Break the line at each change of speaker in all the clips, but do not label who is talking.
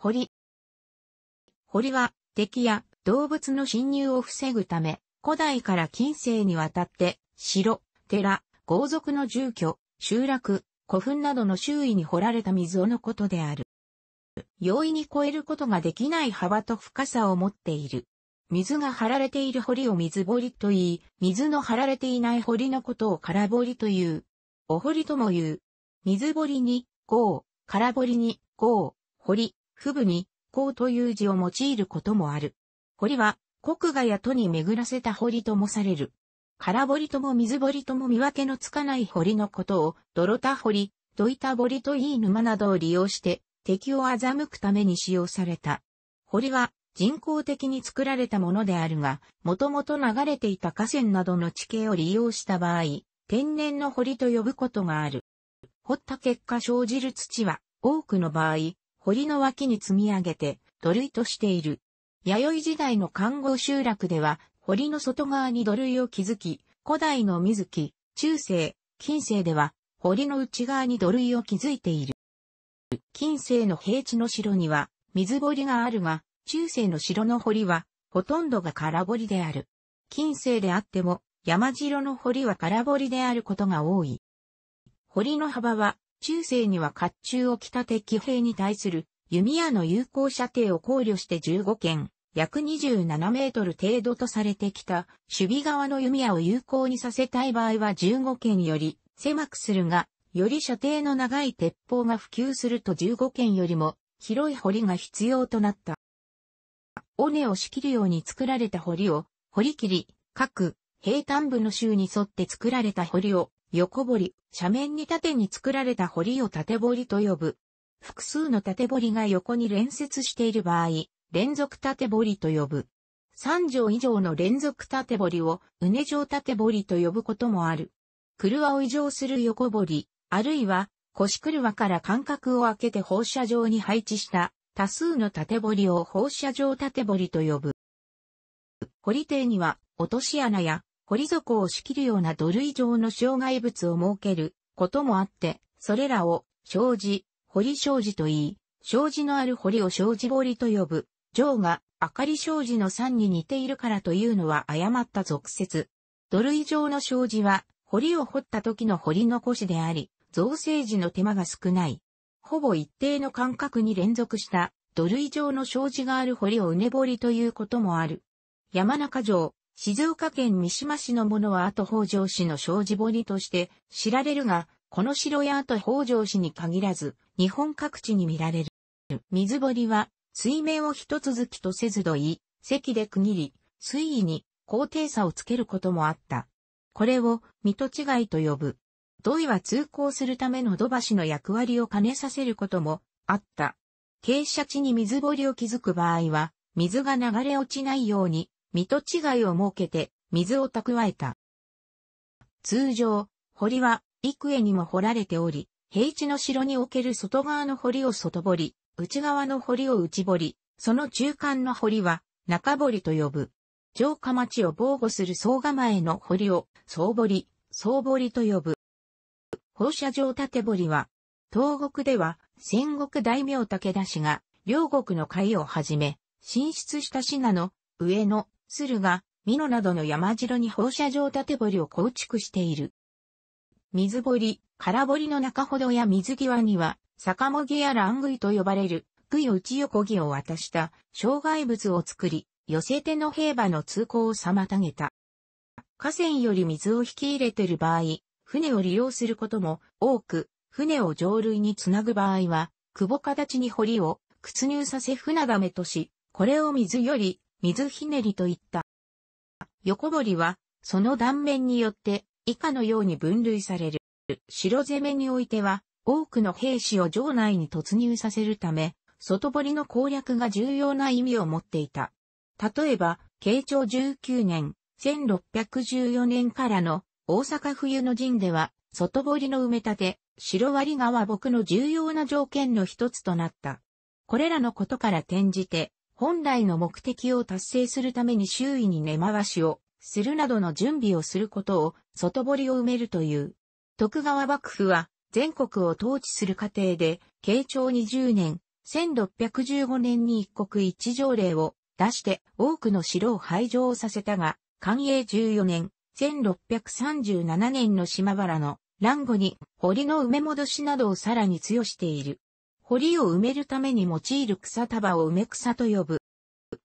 堀。堀は敵や動物の侵入を防ぐため、古代から近世にわたって、城、寺、豪族の住居、集落、古墳などの周囲に掘られた水をのことである。容易に越えることができない幅と深さを持っている。水が張られている堀を水堀と言い、水の張られていない堀のことを空堀という。お堀とも言う。水堀に、豪、空堀に、豪、堀、腹部に、公という字を用いることもある。堀は、国画や都に巡らせた堀ともされる。空堀とも水堀とも見分けのつかない堀のことを、泥田堀、土板堀といい沼などを利用して、敵を欺くために使用された。堀は、人工的に作られたものであるが、もともと流れていた河川などの地形を利用した場合、天然の堀と呼ぶことがある。掘った結果生じる土は、多くの場合、堀の脇に積み上げて土塁としている。弥生時代の看護集落では、堀の外側に土塁を築き、古代の水木、中世、近世では、堀の内側に土塁を築いている。近世の平地の城には、水堀があるが、中世の城の堀は、ほとんどが空堀である。近世であっても、山城の堀は空堀であることが多い。堀の幅は中世には甲冑を着た敵兵に対する弓矢の有効射程を考慮して15件、約27メートル程度とされてきた、守備側の弓矢を有効にさせたい場合は15件より狭くするが、より射程の長い鉄砲が普及すると15件よりも広い堀が必要となった。尾根を仕切るように作られた堀を、堀切り、各、平坦部の州に沿って作られた堀を、横堀、斜面に縦に作られた堀を縦堀と呼ぶ。複数の縦堀が横に連接している場合、連続縦堀と呼ぶ。三畳以上の連続縦堀を、うね状縦堀と呼ぶこともある。車を移乗する横堀、あるいは、腰車から間隔を空けて放射状に配置した多数の縦堀を放射状縦堀と呼ぶ。堀底には落とし穴や堀底を仕切るような土塁上の障害物を設けることもあって、それらを、障子、堀障子と言い、障子のある堀を障子堀と呼ぶ、ジが、明かり障子の山に似ているからというのは誤った俗説。土塁上の障子は、堀を掘った時の堀残しであり、造成時の手間が少ない。ほぼ一定の間隔に連続した土塁上の障子がある堀をうねぼりということもある。山中城、静岡県三島市のものは後北条氏の障子堀として知られるが、この城や後北条氏に限らず、日本各地に見られる。水堀は、水面を一続きとせずどい、席で区切り、水位に高低差をつけることもあった。これを、水戸違いと呼ぶ。土井は通行するための土橋の役割を兼ねさせることもあった。傾斜地に水堀を築く場合は、水が流れ落ちないように、水と違いを設けて水を蓄えた。通常、堀は幾重にも掘られており、平地の城における外側の堀を外堀、内側の堀を内堀、その中間の堀は中堀と呼ぶ。城下町を防護する総構えの堀を総堀、総堀と呼ぶ。放射状縦堀は、東国では戦国大名武田氏が両国の会をはじめ、進出した品の上野、するが、美濃などの山城に放射状縦堀を構築している。水堀、空堀の中ほどや水際には、坂もぎやラングイと呼ばれる、杭をち横木を渡した障害物を作り、寄せ手の兵馬の通行を妨げた。河川より水を引き入れている場合、船を利用することも多く、船を上類につなぐ場合は、久保形に堀を、屈入させ船が目とし、これを水より水ひねりといった。横堀は、その断面によって以下のように分類される。城攻めにおいては、多くの兵士を城内に突入させるため、外堀の攻略が重要な意味を持っていた。例えば、慶長19年、1614年からの大阪冬の陣では、外堀の埋め立て、城割川僕の重要な条件の一つとなった。これらのことから転じて、本来の目的を達成するために周囲に根回しをするなどの準備をすることを外堀を埋めるという。徳川幕府は全国を統治する過程で、慶長20年、1615年に一国一条令を出して多くの城を廃城させたが、寛永14年、1637年の島原の乱後に堀の埋め戻しなどをさらに強している。堀を埋めるために用いる草束を埋め草と呼ぶ。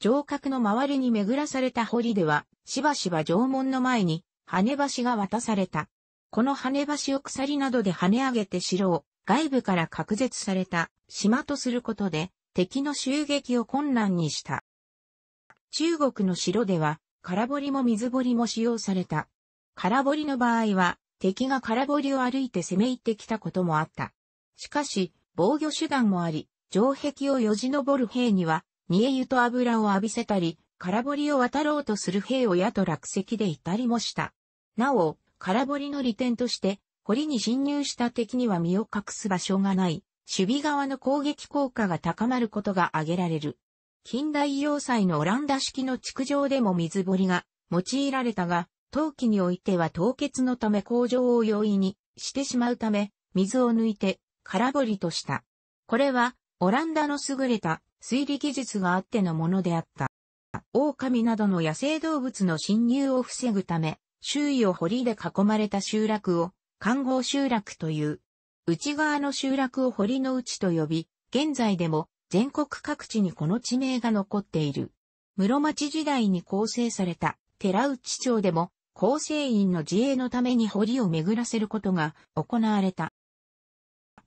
城郭の周りに巡らされた堀では、しばしば城門の前に、跳ね橋が渡された。この跳ね橋を鎖などで跳ね上げて城を外部から隔絶された島とすることで敵の襲撃を困難にした。中国の城では空堀も水堀も使用された。空堀の場合は敵が空堀を歩いて攻め入ってきたこともあった。しかし防御手段もあり、城壁をよじ登る兵には、煮え湯と油を浴びせたり、空堀を渡ろうとする兵を矢と落石でいたりもした。なお、空堀の利点として、堀に侵入した敵には身を隠す場所がない、守備側の攻撃効果が高まることが挙げられる。近代要塞のオランダ式の築城でも水堀が用いられたが、陶器においては凍結のため工場を容易にしてしまうため、水を抜いて空堀とした。これは、オランダの優れた推理技術があってのものであった。狼などの野生動物の侵入を防ぐため、周囲を堀で囲まれた集落を、看護集落という。内側の集落を堀の内と呼び、現在でも全国各地にこの地名が残っている。室町時代に構成された寺内町でも構成員の自衛のために堀を巡らせることが行われた。